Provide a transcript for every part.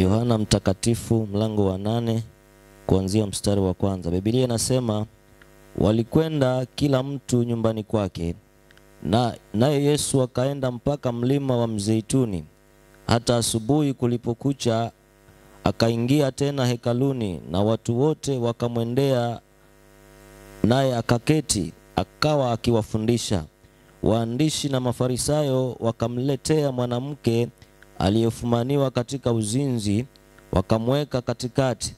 Yohana Mtakatifu mlango wa nane kuanzia mstari wa kwanza. Biblia inasema walikwenda kila mtu nyumbani kwake, na naye Yesu akaenda mpaka mlima wa Mzeituni. Hata asubuhi kulipokucha, akaingia tena hekaluni, na watu wote wakamwendea, naye akaketi, akawa akiwafundisha. Waandishi na Mafarisayo wakamletea mwanamke aliyefumaniwa katika uzinzi, wakamweka katikati,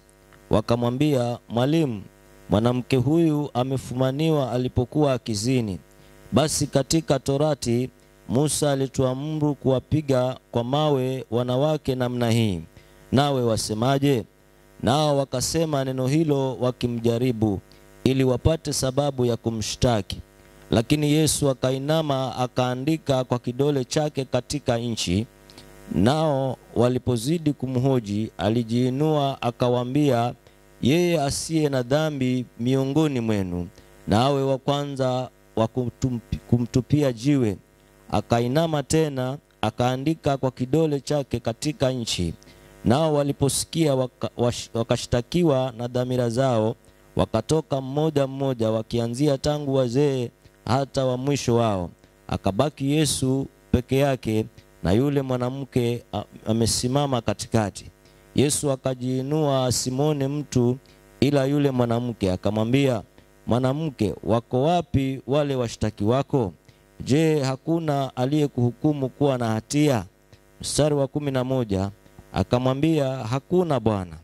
wakamwambia, Mwalimu, mwanamke huyu amefumaniwa alipokuwa akizini. Basi katika Torati Musa alituamuru kuwapiga kwa mawe wanawake namna hii, nawe wasemaje? Nao wakasema neno hilo wakimjaribu, ili wapate sababu ya kumshtaki. Lakini Yesu akainama akaandika kwa kidole chake katika nchi. Nao walipozidi kumhoji, alijiinua akawaambia, yeye asiye na dhambi miongoni mwenu na awe wa kwanza wa kumtupia jiwe. Akainama tena akaandika kwa kidole chake katika nchi. Nao waliposikia waka, wakashtakiwa na dhamira zao, wakatoka mmoja mmoja, wakianzia tangu wazee hata wa mwisho wao. Akabaki Yesu peke yake na yule mwanamke amesimama katikati. Yesu akajiinua asimwone mtu ila yule mwanamke, akamwambia, mwanamke, wako wapi wale washtaki wako? Je, hakuna aliyekuhukumu kuwa na hatia? Mstari wa kumi na moja akamwambia, hakuna Bwana.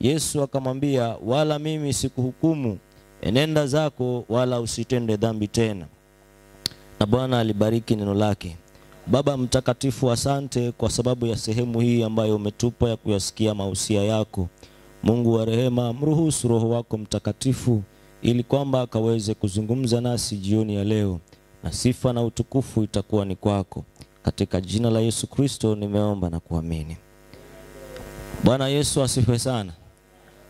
Yesu akamwambia, wala mimi sikuhukumu, enenda zako, wala usitende dhambi tena. Na Bwana alibariki neno lake. Baba Mtakatifu, asante kwa sababu ya sehemu hii ambayo umetupa ya kuyasikia mausia yako. Mungu wa rehema, mruhusu Roho wako Mtakatifu ili kwamba akaweze kuzungumza nasi jioni ya leo, na sifa na utukufu itakuwa ni kwako. Katika jina la Yesu Kristo nimeomba na kuamini. Bwana Yesu asifiwe sana.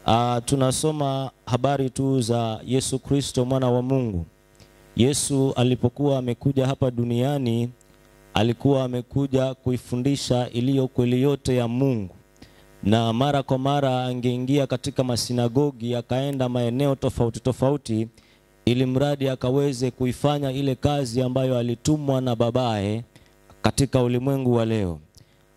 Uh, tunasoma habari tu za Yesu Kristo mwana wa Mungu. Yesu alipokuwa amekuja hapa duniani alikuwa amekuja kuifundisha iliyo kweli yote ya Mungu, na mara kwa mara angeingia katika masinagogi, akaenda maeneo tofauti tofauti, ili mradi akaweze kuifanya ile kazi ambayo alitumwa na babaye katika ulimwengu wa leo.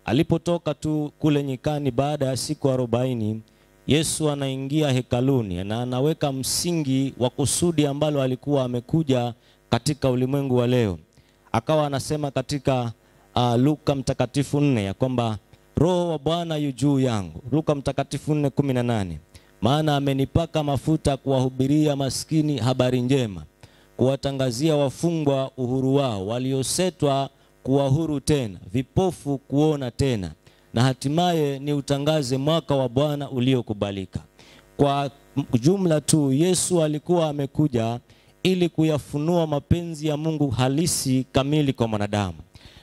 Alipotoka tu kule nyikani baada ya siku arobaini, Yesu anaingia hekaluni na anaweka msingi wa kusudi ambalo alikuwa amekuja katika ulimwengu wa leo akawa anasema katika uh, Luka mtakatifu nne ya kwamba roho wa Bwana yu juu yangu, Luka mtakatifu nne kumi na nane maana amenipaka mafuta kuwahubiria maskini habari njema, kuwatangazia wafungwa uhuru wao, waliosetwa kuwa huru tena, vipofu kuona tena, na hatimaye ni utangaze mwaka wa Bwana uliokubalika. Kwa jumla tu Yesu alikuwa amekuja ili kuyafunua mapenzi ya Mungu halisi kamili kwa mwanadamu.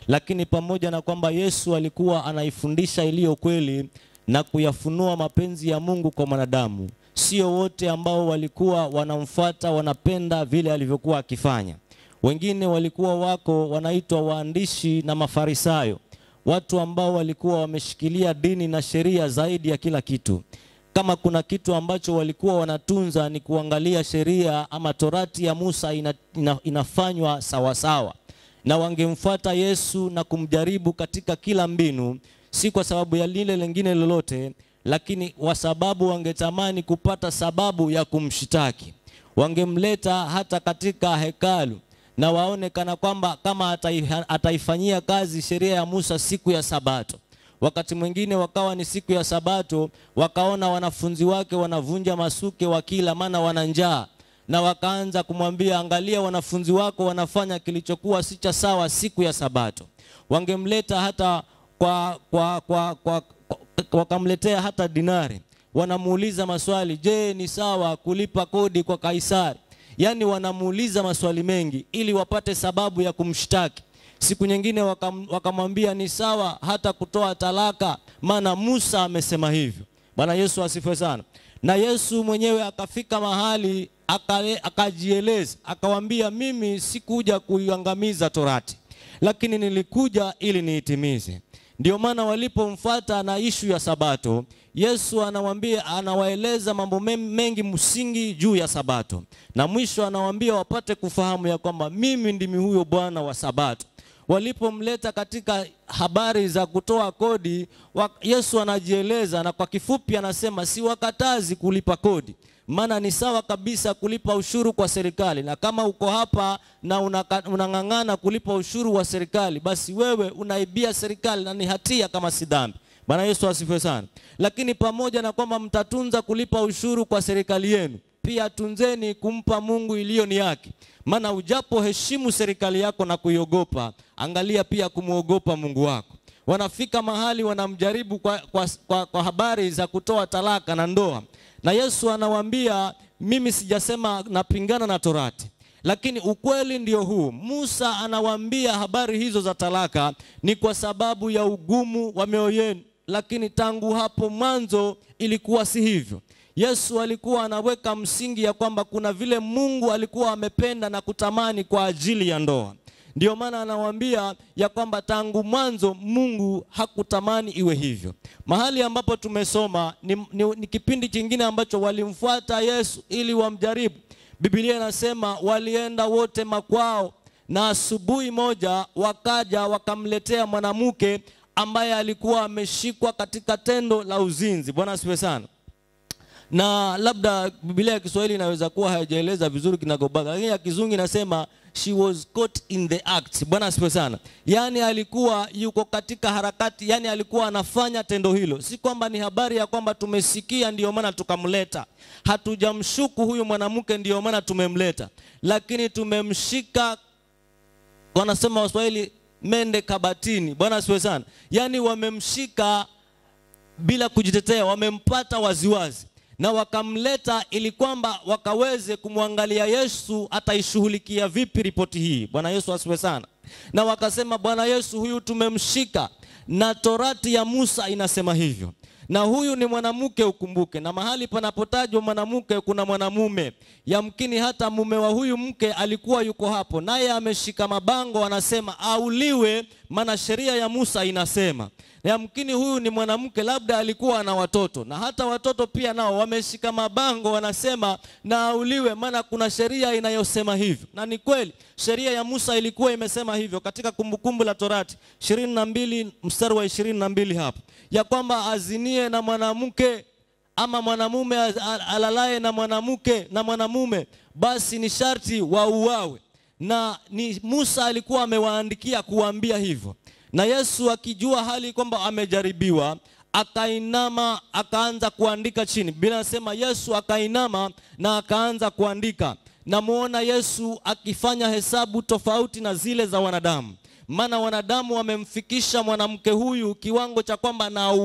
Lakini pamoja na kwamba Yesu alikuwa anaifundisha iliyo kweli na kuyafunua mapenzi ya Mungu kwa mwanadamu, sio wote ambao walikuwa wanamfuata wanapenda vile alivyokuwa akifanya. Wengine walikuwa wako wanaitwa waandishi na Mafarisayo, watu ambao walikuwa wameshikilia dini na sheria zaidi ya kila kitu. Kama kuna kitu ambacho walikuwa wanatunza ni kuangalia sheria ama torati ya Musa ina, ina, inafanywa sawasawa, na wangemfuata Yesu na kumjaribu katika kila mbinu, si kwa sababu ya lile lingine lolote, lakini kwa sababu wangetamani kupata sababu ya kumshitaki. Wangemleta hata katika hekalu na waone kana kwamba kama ataifanyia kazi sheria ya Musa siku ya Sabato. Wakati mwingine wakawa ni siku ya Sabato, wakaona wanafunzi wake wanavunja masuke wakila, maana wana njaa, na wakaanza kumwambia, angalia, wanafunzi wako wanafanya kilichokuwa si cha sawa siku ya Sabato. Wangemleta hata kwa, kwa, kwa, kwa, kwa, wakamletea hata dinari, wanamuuliza maswali, je, ni sawa kulipa kodi kwa Kaisari? Yaani wanamuuliza maswali mengi ili wapate sababu ya kumshtaki. Siku nyingine wakamwambia waka ni sawa hata kutoa talaka, maana Musa amesema hivyo. Bwana Yesu asifiwe sana. Na Yesu mwenyewe akafika mahali akajieleza, aka akawaambia, mimi sikuja kuiangamiza Torati, lakini nilikuja ili niitimize. Ndio maana walipomfuata na ishu ya Sabato, Yesu anawaambia, anawaeleza mambo mengi msingi juu ya Sabato, na mwisho anawaambia wapate kufahamu ya kwamba mimi ndimi huyo Bwana wa Sabato. Walipomleta katika habari za kutoa kodi, Yesu anajieleza na kwa kifupi anasema, siwakatazi kulipa kodi, maana ni sawa kabisa kulipa ushuru kwa serikali. Na kama uko hapa na unang'ang'ana kulipa ushuru wa serikali, basi wewe unaibia serikali na ni hatia kama si dhambi. Bwana Yesu asifiwe sana. Lakini pamoja na kwamba mtatunza kulipa ushuru kwa serikali yenu, pia tunzeni kumpa Mungu iliyo ni yake, maana ujapo heshimu serikali yako na kuiogopa, angalia pia kumwogopa Mungu wako. Wanafika mahali wanamjaribu kwa, kwa, kwa, kwa habari za kutoa talaka na ndoa, na Yesu anawaambia mimi sijasema napingana na Torati, lakini ukweli ndio huu. Musa anawaambia habari hizo za talaka ni kwa sababu ya ugumu wa mioyo yenu, lakini tangu hapo mwanzo ilikuwa si hivyo. Yesu alikuwa anaweka msingi ya kwamba kuna vile Mungu alikuwa amependa na kutamani kwa ajili ya ndoa ndio maana anawaambia ya kwamba tangu mwanzo Mungu hakutamani iwe hivyo. Mahali ambapo tumesoma ni, ni, ni kipindi kingine ambacho walimfuata Yesu ili wamjaribu. Biblia inasema walienda wote makwao, na asubuhi moja wakaja wakamletea mwanamke ambaye alikuwa ameshikwa katika tendo la uzinzi. Bwana asifiwe sana na labda Biblia ya Kiswahili inaweza kuwa haijaeleza vizuri kinagobaga, lakini ya kizungu inasema she was caught in the act. Bwana asifiwe sana. Yani alikuwa yuko katika harakati, yani alikuwa anafanya tendo hilo. Si kwamba ni habari ya kwamba tumesikia ndiyo maana tukamleta, hatujamshuku huyu mwanamke ndiyo maana tumemleta, lakini tumemshika, wanasema Waswahili, mende kabatini. Bwana asifiwe sana. Yani wamemshika bila kujitetea, wamempata waziwazi na wakamleta ili kwamba wakaweze kumwangalia Yesu ataishughulikia vipi ripoti hii. Bwana Yesu asiwe sana. Na wakasema Bwana Yesu huyu tumemshika na torati ya Musa inasema hivyo na huyu ni mwanamke ukumbuke, na mahali panapotajwa mwanamke kuna mwanamume. Yamkini hata mume wa huyu mke alikuwa yuko hapo, naye ameshika mabango, anasema auliwe, maana sheria ya Musa inasema yamkini huyu ni mwanamke, labda alikuwa ana watoto, na hata watoto pia nao wameshika mabango, wanasema na maana kuna sheria inayosema hivyo. Na ni kweli sheria ya Musa ilikuwa imesema hivyo katika Kumbukumbu la Torati 22 mstari wa 22 hapo ya kwamba azinie na mwanamke ama mwanamume alalaye na mwanamke na mwanamume, basi ni sharti wauawe, na ni Musa alikuwa amewaandikia kuwaambia hivyo. Na Yesu akijua hali kwamba amejaribiwa, akainama akaanza kuandika chini. Biblia inasema Yesu akainama na akaanza kuandika. Namuona Yesu akifanya hesabu tofauti na zile za wanadamu, maana wanadamu wamemfikisha mwanamke huyu kiwango cha kwamba na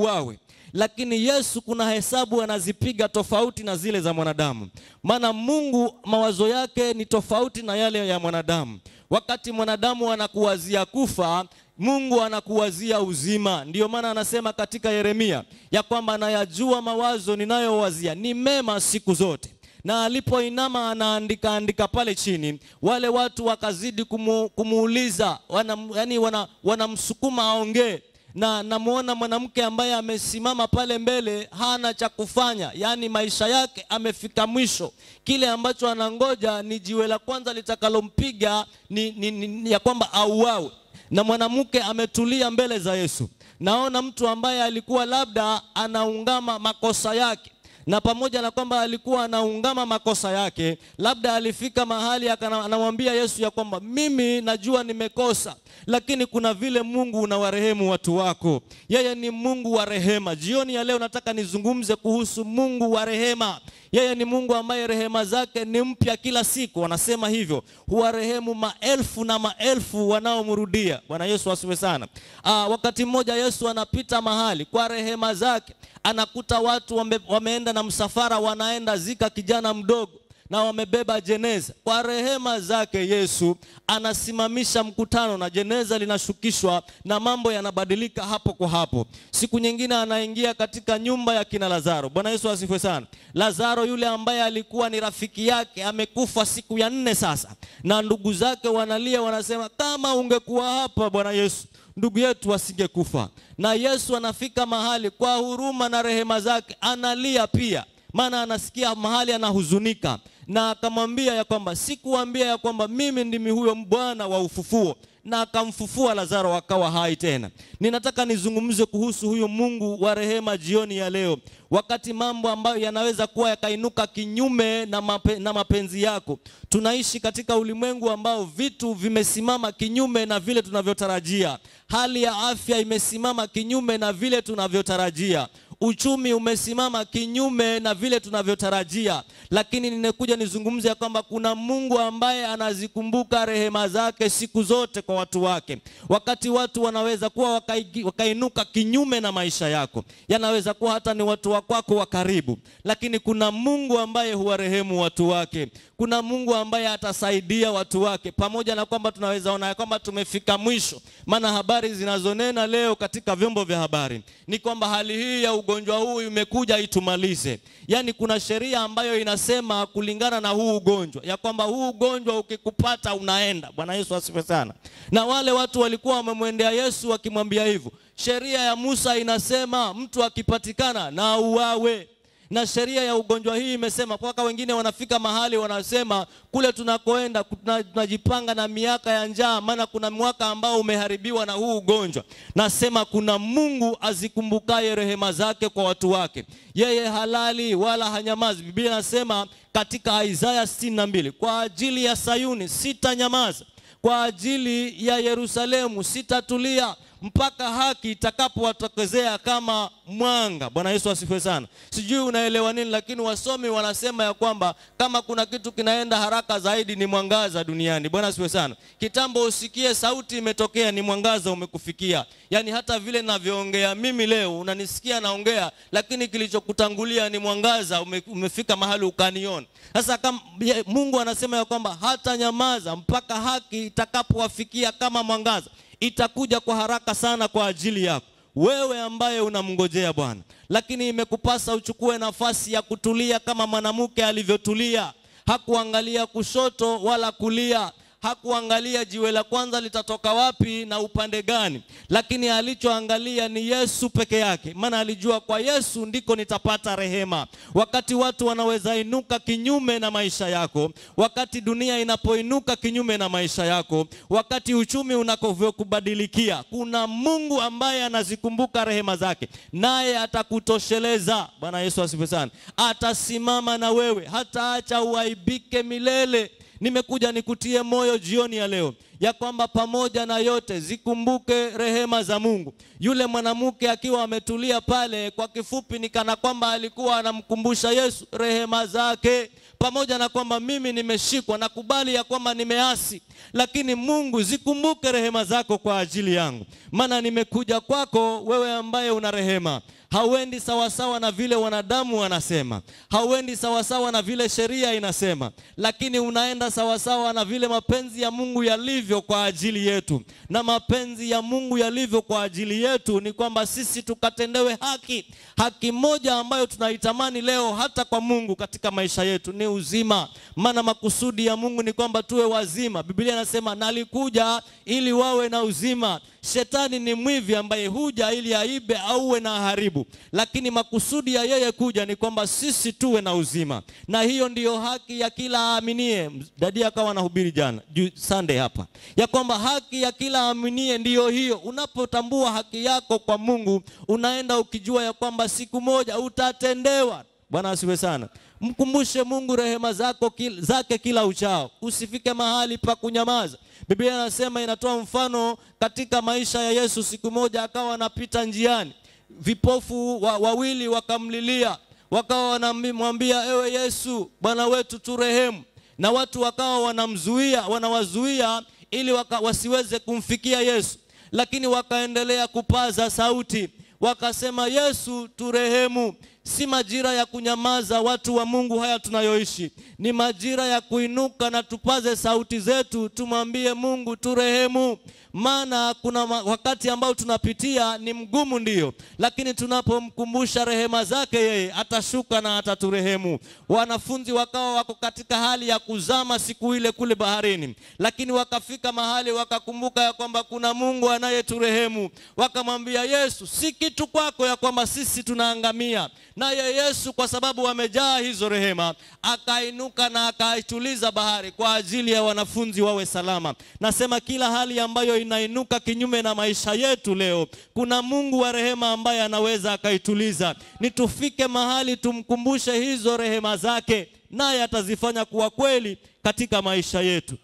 lakini Yesu kuna hesabu anazipiga tofauti na zile za mwanadamu, maana Mungu mawazo yake ni tofauti na yale ya mwanadamu. Wakati mwanadamu anakuwazia kufa, Mungu anakuwazia uzima. Ndiyo maana anasema katika Yeremia ya kwamba nayajua mawazo ninayowazia ni mema siku zote. Na alipoinama anaandika andika pale chini, wale watu wakazidi kumu, kumuuliza wana, yani wanamsukuma wana aongee na namwona mwanamke ambaye amesimama pale mbele hana cha kufanya, yaani maisha yake amefika mwisho. Kile ambacho anangoja ni jiwe la kwanza litakalompiga ni, ni, ni, ya kwamba auawe na mwanamke ametulia mbele za Yesu. Naona mtu ambaye alikuwa labda anaungama makosa yake na pamoja na kwamba alikuwa anaungama makosa yake, labda alifika mahali anamwambia Yesu ya kwamba mimi najua nimekosa, lakini kuna vile Mungu unawarehemu watu wako. Yeye ni Mungu wa rehema. Jioni ya leo nataka nizungumze kuhusu Mungu wa rehema. Yeye ni Mungu ambaye rehema zake ni mpya kila siku, wanasema hivyo, huwarehemu maelfu na maelfu wanaomrudia. Bwana Yesu asiwe sana. Aa, ah, wakati mmoja Yesu anapita mahali kwa rehema zake, anakuta watu wame, wameenda na msafara wanaenda zika kijana mdogo na wamebeba jeneza. Kwa rehema zake Yesu anasimamisha mkutano na jeneza linashukishwa na mambo yanabadilika hapo kwa hapo. Siku nyingine anaingia katika nyumba ya kina Lazaro. Bwana Yesu asifiwe sana. Lazaro yule ambaye alikuwa ni rafiki yake amekufa siku ya nne sasa, na ndugu zake wanalia, wanasema kama ungekuwa hapa Bwana Yesu ndugu yetu asingekufa. Na Yesu anafika mahali kwa huruma na rehema zake, analia pia, maana anasikia mahali anahuzunika, na akamwambia ya kwamba sikuambia ya kwamba mimi ndimi huyo Bwana wa ufufuo na akamfufua Lazaro akawa hai tena. Ninataka nizungumze kuhusu huyu Mungu wa rehema jioni ya leo, wakati mambo ambayo yanaweza kuwa yakainuka kinyume na, mape, na mapenzi yako. Tunaishi katika ulimwengu ambao vitu vimesimama kinyume na vile tunavyotarajia, hali ya afya imesimama kinyume na vile tunavyotarajia uchumi umesimama kinyume na vile tunavyotarajia, lakini ninekuja nizungumze ya kwamba kuna Mungu ambaye anazikumbuka rehema zake siku zote kwa watu wake. Wakati watu wanaweza kuwa wakainuka kinyume na maisha yako, yanaweza kuwa hata ni watu wakwako wa karibu, lakini kuna Mungu ambaye huwarehemu watu wake kuna Mungu ambaye atasaidia watu wake, pamoja na kwamba tunaweza ona ya kwamba tumefika mwisho. Maana habari zinazonena leo katika vyombo vya habari ni kwamba hali hii ya ugonjwa huu imekuja itumalize, yaani kuna sheria ambayo inasema kulingana na huu ugonjwa ya kwamba huu ugonjwa ukikupata unaenda. Bwana Yesu asifiwe sana. Na wale watu walikuwa wamemwendea Yesu wakimwambia hivyo, sheria ya Musa inasema mtu akipatikana na auawe na sheria ya ugonjwa hii imesema mpaka wengine wanafika mahali wanasema kule tunakoenda tunajipanga na miaka ya njaa, maana kuna mwaka ambao umeharibiwa na huu ugonjwa. Nasema kuna Mungu azikumbukaye rehema zake kwa watu wake, yeye halali wala hanyamazi. Biblia nasema katika Isaya 62 kwa ajili ya Sayuni sitanyamaza, kwa ajili ya Yerusalemu sitatulia mpaka haki itakapowatokezea kama mwanga. Bwana Yesu asifiwe sana. Sijui unaelewa nini, lakini wasomi wanasema ya kwamba kama kuna kitu kinaenda haraka zaidi ni mwangaza duniani. Bwana asifiwe sana. Kitambo usikie sauti imetokea, ni mwangaza umekufikia. Yaani hata vile navyoongea mimi leo, unanisikia naongea, lakini kilichokutangulia ni mwangaza ume, umefika mahali ukaniona. Sasa kama Mungu anasema ya kwamba hata nyamaza mpaka haki itakapowafikia kama mwangaza itakuja kwa haraka sana kwa ajili yako wewe ambaye unamngojea Bwana. Lakini imekupasa uchukue nafasi ya kutulia kama mwanamke alivyotulia, hakuangalia kushoto wala kulia hakuangalia jiwe la kwanza litatoka wapi na upande gani, lakini alichoangalia ni Yesu peke yake, maana alijua kwa Yesu ndiko nitapata rehema. Wakati watu wanaweza inuka kinyume na maisha yako, wakati dunia inapoinuka kinyume na maisha yako, wakati uchumi unakovyokubadilikia, kuna Mungu ambaye anazikumbuka rehema zake, naye atakutosheleza. Bwana Yesu asifiwe sana. Atasimama na wewe, hataacha uaibike milele. Nimekuja nikutie moyo jioni ya leo ya kwamba pamoja na yote zikumbuke rehema za Mungu. Yule mwanamke akiwa ametulia pale, kwa kifupi ni kana kwamba alikuwa anamkumbusha Yesu rehema zake. Pamoja na kwamba mimi nimeshikwa, nakubali ya kwamba nimeasi, lakini Mungu zikumbuke rehema zako kwa ajili yangu, maana nimekuja kwako wewe ambaye una rehema hauendi sawasawa na vile wanadamu wanasema, hauendi sawasawa na vile sheria inasema, lakini unaenda sawasawa na vile mapenzi ya Mungu yalivyo kwa ajili yetu. Na mapenzi ya Mungu yalivyo kwa ajili yetu ni kwamba sisi tukatendewe haki, haki moja ambayo tunaitamani leo hata kwa Mungu katika maisha yetu ni uzima, maana makusudi ya Mungu ni kwamba tuwe wazima. Biblia inasema nalikuja ili wawe na uzima Shetani ni mwivi ambaye huja ili aibe, auwe na haribu, lakini makusudi ya yeye kuja ni kwamba sisi tuwe na uzima, na hiyo ndiyo haki ya kila aaminie. Dadi akawa anahubiri jana Sunday hapa ya kwamba haki ya kila aaminie ndiyo hiyo. Unapotambua haki yako kwa Mungu, unaenda ukijua ya kwamba siku moja utatendewa. Bwana asiwe sana mkumbushe Mungu rehema zako kil, zake kila uchao, usifike mahali pa kunyamaza. Biblia inasema inatoa mfano katika maisha ya Yesu. Siku moja akawa anapita njiani, vipofu wa, wawili wakamlilia, wakawa wanamwambia, ewe Yesu, Bwana wetu, turehemu. Na watu wakawa wanamzuia, wanawazuia ili waka, wasiweze kumfikia Yesu, lakini wakaendelea kupaza sauti, wakasema, Yesu turehemu, Si majira ya kunyamaza, watu wa Mungu. Haya tunayoishi ni majira ya kuinuka na tupaze sauti zetu, tumwambie Mungu turehemu, maana kuna wakati ambao tunapitia ni mgumu, ndiyo, lakini tunapomkumbusha rehema zake, yeye atashuka na ataturehemu. Wanafunzi wakawa wako katika hali ya kuzama siku ile kule baharini, lakini wakafika mahali wakakumbuka ya kwamba kuna Mungu anayeturehemu. Wakamwambia Yesu, si kitu kwako ya kwamba sisi tunaangamia Naye Yesu kwa sababu amejaa hizo rehema, akainuka na akaituliza bahari kwa ajili ya wanafunzi wawe salama. Nasema kila hali ambayo inainuka kinyume na maisha yetu leo, kuna Mungu wa rehema ambaye anaweza akaituliza. Ni tufike mahali tumkumbushe hizo rehema zake, naye atazifanya kuwa kweli katika maisha yetu.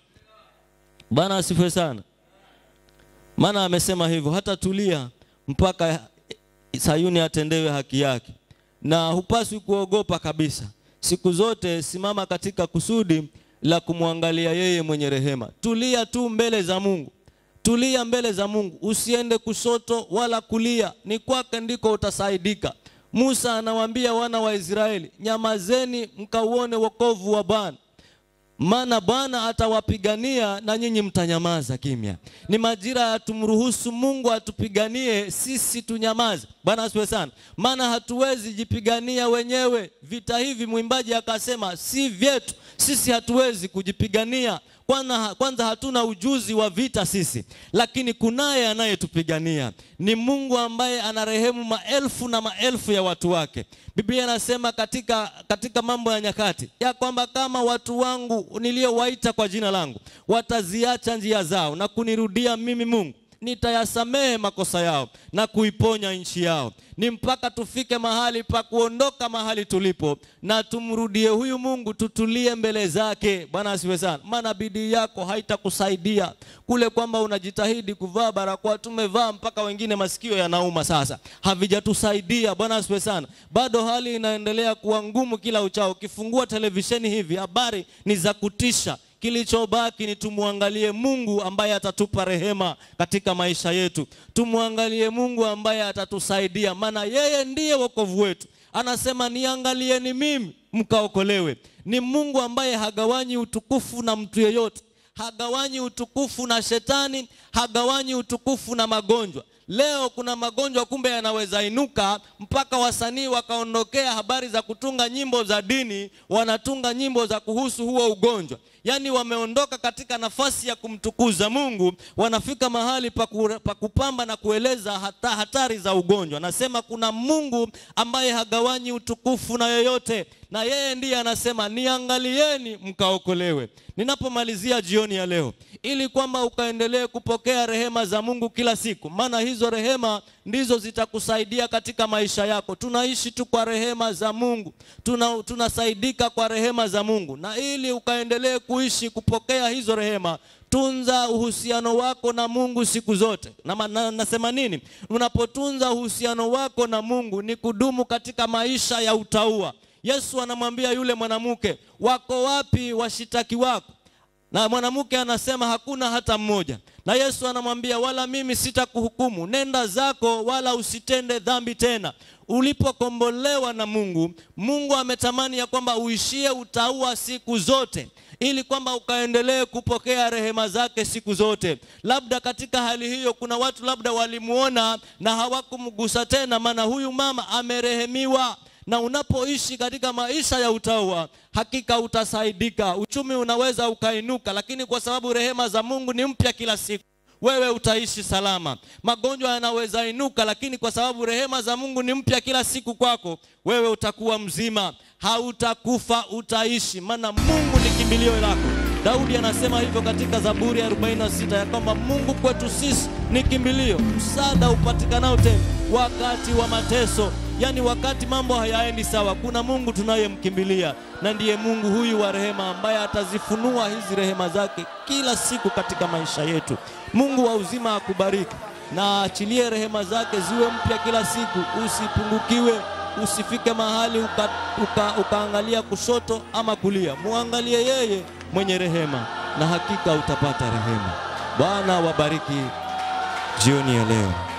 Bwana asifiwe sana. Maana amesema hivyo, hata tulia mpaka Sayuni atendewe haki yake na hupaswi kuogopa kabisa. Siku zote simama katika kusudi la kumwangalia yeye mwenye rehema. Tulia tu mbele za Mungu, tulia mbele za Mungu, usiende kusoto wala kulia, ni kwake ndiko utasaidika. Musa anawaambia wana wa Israeli, nyamazeni mkauone wokovu wa Bwana maana Bwana atawapigania na nyinyi mtanyamaza kimya. Ni majira ya tumruhusu Mungu atupiganie sisi tunyamaze. Bwana asiwe sana, maana hatuwezi jipigania wenyewe. Vita hivi mwimbaji akasema si vyetu, sisi hatuwezi kujipigania kwanza, kwanza hatuna ujuzi wa vita sisi, lakini kunaye anayetupigania ni Mungu ambaye anarehemu maelfu na maelfu ya watu wake. Biblia inasema katika, katika mambo ya nyakati ya kwamba kama watu wangu niliowaita kwa jina langu wataziacha njia zao na kunirudia mimi Mungu nitayasamehe makosa yao na kuiponya nchi yao. Ni mpaka tufike mahali pa kuondoka mahali tulipo na tumrudie huyu Mungu, tutulie mbele zake. Bwana asiwe sana, maana bidii yako haitakusaidia kule kwamba unajitahidi kuvaa barakoa. Tumevaa mpaka wengine masikio yanauma sasa, havijatusaidia. Bwana asiwe sana, bado hali inaendelea kuwa ngumu kila uchao. Ukifungua televisheni hivi habari ni za kutisha Kilichobaki ni tumwangalie Mungu ambaye atatupa rehema katika maisha yetu, tumwangalie Mungu ambaye atatusaidia, maana yeye ndiye wokovu wetu. Anasema, niangalieni mimi mkaokolewe. Ni Mungu ambaye hagawanyi utukufu na mtu yeyote, hagawanyi utukufu na shetani, hagawanyi utukufu na magonjwa. Leo kuna magonjwa kumbe yanaweza inuka mpaka wasanii wakaondokea habari za kutunga nyimbo za dini, wanatunga nyimbo za kuhusu huo ugonjwa yani wameondoka katika nafasi ya kumtukuza Mungu, wanafika mahali pa kupamba na kueleza hata hatari za ugonjwa. Anasema kuna Mungu ambaye hagawanyi utukufu na yoyote, na yeye ndiye anasema niangalieni mkaokolewe. Ninapomalizia jioni ya leo, ili kwamba ukaendelee kupokea rehema za Mungu kila siku, maana hizo rehema ndizo zitakusaidia katika maisha yako. Tunaishi tu kwa rehema za Mungu, tuna tunasaidika kwa rehema za Mungu, na ili ukaendelee kuishi kupokea hizo rehema, tunza uhusiano wako na Mungu siku zote. Na, na, nasema nini? Unapotunza uhusiano wako na Mungu ni kudumu katika maisha ya utaua. Yesu anamwambia yule mwanamke, wako wapi washitaki wako? na mwanamke anasema hakuna hata mmoja. Na Yesu anamwambia wala mimi sitakuhukumu, nenda zako, wala usitende dhambi tena. Ulipokombolewa na Mungu, Mungu ametamani ya kwamba uishie utaua siku zote, ili kwamba ukaendelee kupokea rehema zake siku zote. Labda katika hali hiyo, kuna watu labda walimuona na hawakumgusa tena, maana huyu mama amerehemiwa na unapoishi katika maisha ya utawa, hakika utasaidika. Uchumi unaweza ukainuka, lakini kwa sababu rehema za Mungu ni mpya kila siku wewe utaishi salama. Magonjwa yanaweza inuka, lakini kwa sababu rehema za Mungu ni mpya kila siku kwako, wewe utakuwa mzima, hautakufa, utaishi, maana Mungu ni kimbilio lako. Daudi anasema hivyo katika Zaburi ya 46 ya kwamba Mungu kwetu sisi ni kimbilio, msaada upatikanao tena wakati wa mateso yani wakati mambo hayaendi sawa, kuna Mungu tunayemkimbilia, na ndiye Mungu huyu wa rehema ambaye atazifunua hizi rehema zake kila siku katika maisha yetu. Mungu wa uzima akubariki na aachilie rehema zake ziwe mpya kila siku, usipungukiwe usifike mahali uka, uka, ukaangalia kushoto ama kulia, muangalie yeye mwenye rehema, na hakika utapata rehema. Bwana wabariki jioni ya leo.